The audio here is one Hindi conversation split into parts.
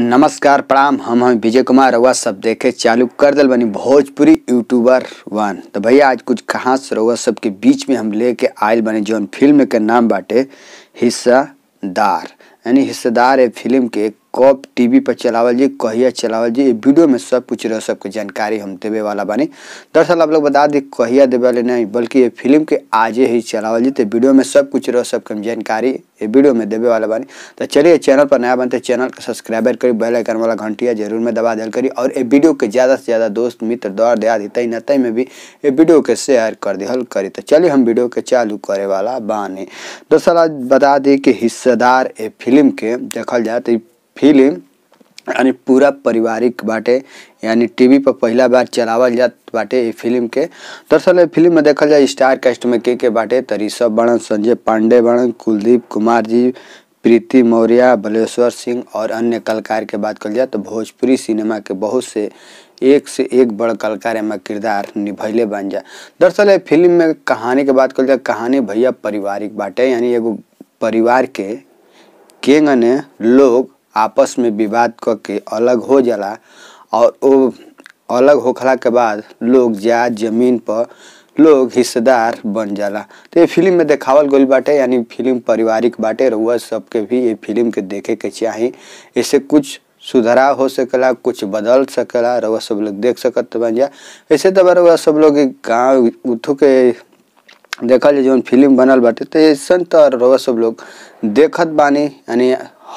नमस्कार प्रणाम हम हम विजय कुमार रवा सब देखे चालू कर दल बनी भोजपुरी यूट्यूबर वन तो भैया आज कुछ खास रवा सब के बीच में हम लेके आयल बने जो फिल्म के नाम बाटे हिस्सादार यानी हिस्सेदार है फिल्म के कब टीवी पर चलावल जी कहिया चलावल जी वीडियो में सब कुछ रह सबके जानकारी हम देवे वाला बानी दरअसल आप लोग बता दी कहिया देवे वाले नहीं बल्कि ये फिल्म के आज ही चलावल जी तो वीडियो में सब कुछ रह सबके हम जानकारी ये वीडियो में देवे वाला बानी तो चलिए चैनल पर नया बनते चैनल का सब्सक्राइबर करी बेल आइकन वाला घंटिया जरूर में दबा दल करी और ये वीडियो के ज़्यादा से ज़्यादा दोस्त मित्र दौर दया दी तई नतई में भी ये वीडियो के शेयर कर दल करी तो चलिए हम वीडियो के चालू करे वाला बानी दरअसल बता दी कि हिस्सेदार ये के देखल जाए तो फिल्म यानी पूरा पारिवारिक बाटे यानी टीवी पर पहला बार चलावल जात बाटे ये फिल्म के दरअसल फिल्म में देखल जाए स्टार कास्ट में के के बाटे तो ऋषभ बणन संजय पांडे बणन कुलदीप कुमार जी प्रीति मौर्य बलेश्वर सिंह और अन्य कलाकार के बात कर जाए तो भोजपुरी सिनेमा के बहुत से एक से एक बड़ कलाकार में किरदार निभैले बन जाए दरअसल फिल्म में कहानी के बात कर जाए कहानी भैया पारिवारिक बाटे यानी एगो परिवार के केंगने लोग आपस में विवाद करके अलग हो जाला और वो अलग होखला के बाद लोग जा जमीन पर लोग हिस्सेदार बन जाला तो ये फिल्म में देखावल गई बाटे यानी फिल्म पारिवारिक बाटे रुआ सबके भी ये फिल्म के देखे के चाही इससे कुछ सुधरा हो सकेला कुछ बदल सकेला रउआ सब लोग देख सकत बन जा ऐसे तब तो रउआ सब लोग गाँव उठू के देखा जाए जौन फिल्म बनल बाटे तो ऐसा तो रउआ सब लोग देखत बानी यानी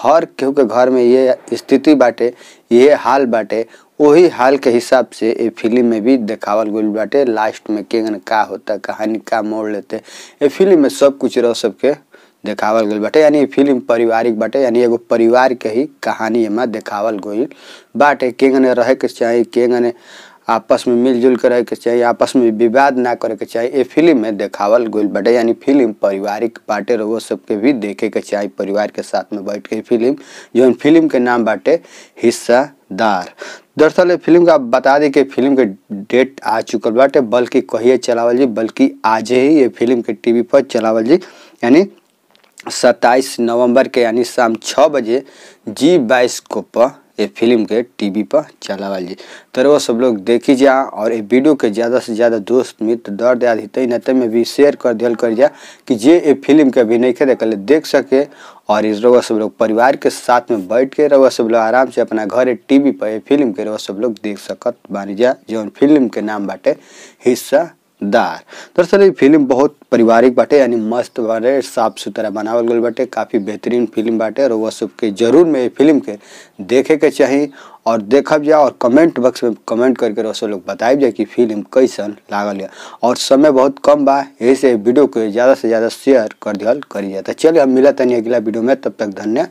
हर केहू के घर में ये स्थिति बाटे ये हाल बाटे वही हाल के हिसाब से ये फिल्म में भी देखावल गई बाटे लास्ट में केंगन का होता कहानी का मोड़ लेते ये फिल्म में सब कुछ रह सबके देखावल गई बाटे यानी फिल्म पारिवारिक बाटे यानी एगो परिवार के ही कहानी में देखावल गई बाटे केंगन रह के चाही केंगन आपस में मिलजुल के चाहिए आपस में विवाद ना करे के चाहिए ये फिल्म में देखावल गोल बटे यानी फिल्म पारिवारिक बाटे रहो सबके भी देखे के चाहिए परिवार के साथ में बैठ के फिल्म जो फिल्म के नाम बाटे हिस्सादार दरअसल फिल्म का बता दें कि फिल्म के डेट आ चुकल बाटे बल्कि कहिए चलावल जी बल्कि आज ही ये फिल्म के टीवी पर चलावल जी यानी सत्ताईस नवंबर के यानी शाम छः बजे जी बाइस को पर ये फिल्म के टीवी पर चलावाली तो वो सब लोग देखी जा और ये वीडियो के ज़्यादा से ज़्यादा दोस्त मित्र दर्द आदि तई नते में भी शेयर कर दिल कर जा कि जे ये फिल्म के अभी नहीं खेल कल देख सके और इस रोग सब लोग परिवार के साथ में बैठ के रोग सब लोग आराम से अपना घर टीवी पर ये फिल्म के रोग सब लोग देख सकत बानी जा जौन फिल्म के नाम बाटे हिस्सा दार दरअसल फिल्म बहुत पारिवारिक बाटे यानी मस्त बाटे साफ सुथरा बनावल गल बाटे काफ़ी बेहतरीन फिल्म बाटे और वह सबके जरूर में फिल्म के देखे के चाहिए और देखब जा और कमेंट बॉक्स में कमेंट करके रसो लोग बताए जाए कि फिल्म कैसन लागल है और समय बहुत कम बा यही से वीडियो के ज़्यादा से ज़्यादा शेयर कर दिया करी जाता चलिए हम मिला तनी अगला वीडियो में तब तक धन्य